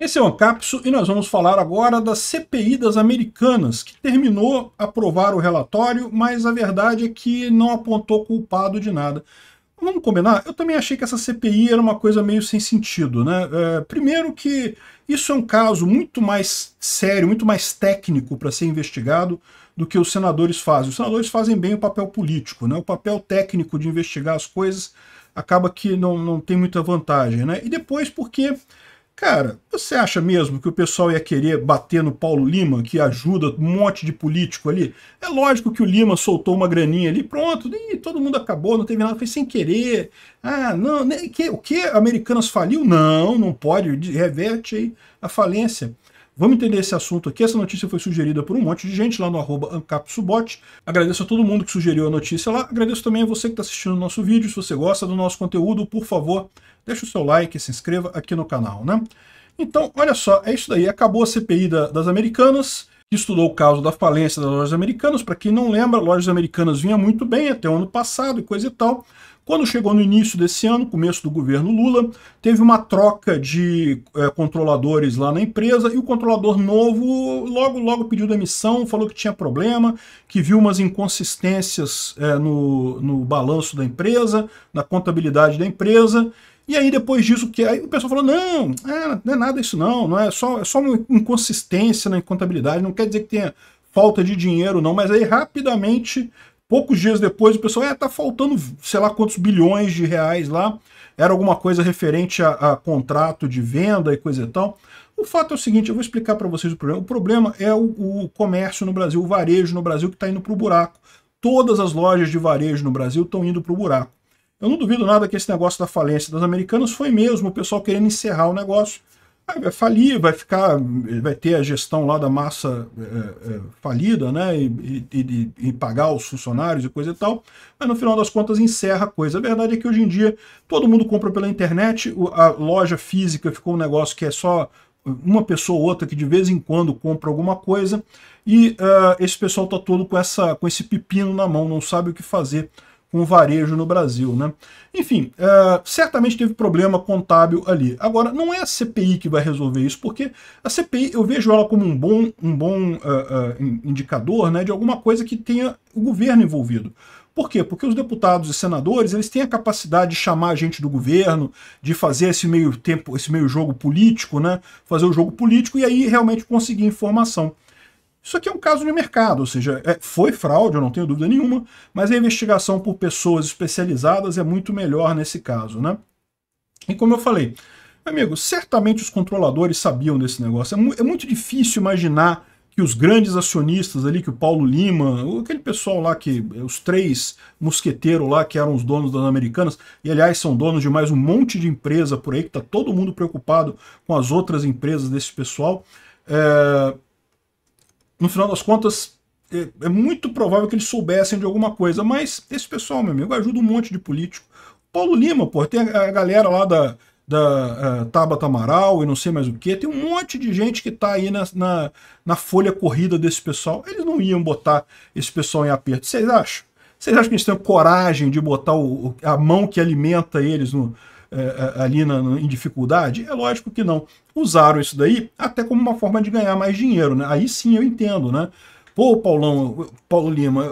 Esse é o Ancapso e nós vamos falar agora da CPI das Americanas, que terminou aprovar o relatório, mas a verdade é que não apontou culpado de nada. Vamos combinar? Eu também achei que essa CPI era uma coisa meio sem sentido, né? É, primeiro que isso é um caso muito mais sério, muito mais técnico para ser investigado do que os senadores fazem. Os senadores fazem bem o papel político, né? O papel técnico de investigar as coisas acaba que não, não tem muita vantagem, né? E depois porque Cara, você acha mesmo que o pessoal ia querer bater no Paulo Lima, que ajuda um monte de político ali? É lógico que o Lima soltou uma graninha ali, pronto, e todo mundo acabou, não teve nada, foi sem querer. Ah, não, nem que, o que? Americanas faliu? Não, não pode, reverte aí a falência. Vamos entender esse assunto aqui. Essa notícia foi sugerida por um monte de gente lá no arroba ancapsubot. Agradeço a todo mundo que sugeriu a notícia lá. Agradeço também a você que está assistindo o nosso vídeo. Se você gosta do nosso conteúdo, por favor, deixe o seu like e se inscreva aqui no canal, né? Então, olha só, é isso daí. Acabou a CPI da, das americanas que estudou o caso da falência das lojas americanas. Para quem não lembra, lojas americanas vinha muito bem até o ano passado e coisa e tal. Quando chegou no início desse ano, começo do governo Lula, teve uma troca de é, controladores lá na empresa e o controlador novo logo logo pediu demissão, falou que tinha problema, que viu umas inconsistências é, no, no balanço da empresa, na contabilidade da empresa e aí depois disso que aí o pessoal falou: não, é, não é nada isso não, não é só, é só uma inconsistência na contabilidade, não quer dizer que tenha falta de dinheiro, não, mas aí rapidamente, poucos dias depois, o pessoal, é, tá faltando sei lá quantos bilhões de reais lá, era alguma coisa referente a, a contrato de venda e coisa e tal. O fato é o seguinte, eu vou explicar para vocês o problema. O problema é o, o comércio no Brasil, o varejo no Brasil que está indo para o buraco. Todas as lojas de varejo no Brasil estão indo para o buraco. Eu não duvido nada que esse negócio da falência dos americanos foi mesmo o pessoal querendo encerrar o negócio. Aí vai falir, vai ficar, vai ter a gestão lá da massa é, é, falida, né? E, e, e, pagar os funcionários e coisa e tal. Mas no final das contas encerra a coisa. A verdade é que hoje em dia todo mundo compra pela internet, a loja física ficou um negócio que é só uma pessoa ou outra que de vez em quando compra alguma coisa e uh, esse pessoal tá todo com, essa, com esse pepino na mão, não sabe o que fazer com varejo no Brasil. Né? Enfim, é, certamente teve problema contábil ali. Agora, não é a CPI que vai resolver isso, porque a CPI eu vejo ela como um bom, um bom uh, uh, indicador né, de alguma coisa que tenha o governo envolvido. Por quê? Porque os deputados e senadores eles têm a capacidade de chamar a gente do governo, de fazer esse meio tempo, esse meio jogo político, né? Fazer o jogo político e aí realmente conseguir informação. Isso aqui é um caso de mercado, ou seja, é, foi fraude, eu não tenho dúvida nenhuma, mas a investigação por pessoas especializadas é muito melhor nesse caso, né? E como eu falei, amigo, certamente os controladores sabiam desse negócio. É, mu é muito difícil imaginar que os grandes acionistas ali, que o Paulo Lima, aquele pessoal lá que, é, os três mosqueteiros lá que eram os donos das americanas, e aliás são donos de mais um monte de empresa por aí, que tá todo mundo preocupado com as outras empresas desse pessoal, é, no final das contas, é, é, muito provável que eles soubessem de alguma coisa, mas esse pessoal, meu amigo, ajuda um monte de político. Paulo Lima, pô, tem a, galera lá da, da uh, Tabata Amaral e não sei mais o que, tem um monte de gente que tá aí na, na, na, folha corrida desse pessoal. Eles não iam botar esse pessoal em aperto, vocês acham? Vocês acham que eles têm coragem de botar o, a mão que alimenta eles no, é, é, ali na, em dificuldade? É lógico que não. Usaram isso daí até como uma forma de ganhar mais dinheiro, né? Aí sim eu entendo, né? Pô, Paulão, Paulo Lima,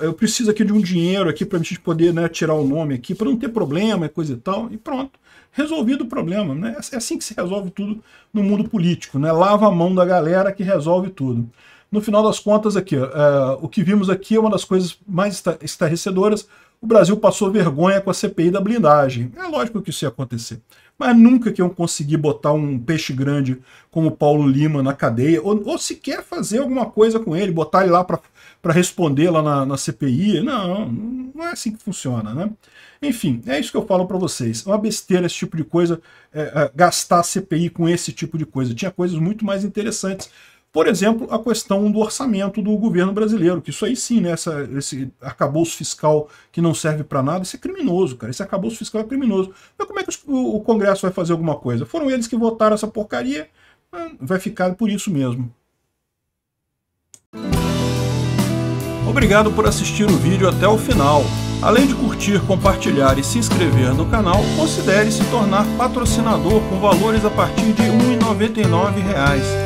eu preciso aqui de um dinheiro aqui para a gente poder né, tirar o nome aqui, para não ter problema e coisa e tal, e pronto. Resolvido o problema, né? É assim que se resolve tudo no mundo político, né? Lava a mão da galera que resolve tudo. No final das contas, aqui, é, o que vimos aqui é uma das coisas mais estarrecedoras. O Brasil passou vergonha com a CPI da blindagem. É lógico que isso ia acontecer. Mas nunca que iam conseguir botar um peixe grande como Paulo Lima na cadeia, ou, ou sequer fazer alguma coisa com ele, botar ele lá para responder lá na, na CPI. Não, não é assim que funciona, né? Enfim, é isso que eu falo para vocês. É uma besteira esse tipo de coisa, é, é, gastar CPI com esse tipo de coisa. Tinha coisas muito mais interessantes por exemplo, a questão do orçamento do governo brasileiro, que isso aí sim, né, essa, esse arcabouço fiscal que não serve para nada, isso é criminoso, cara. Esse arcabouço fiscal é criminoso. Mas como é que o, o Congresso vai fazer alguma coisa? Foram eles que votaram essa porcaria, ah, vai ficar por isso mesmo. Obrigado por assistir o vídeo até o final. Além de curtir, compartilhar e se inscrever no canal, considere se tornar patrocinador com valores a partir de R$ 1,99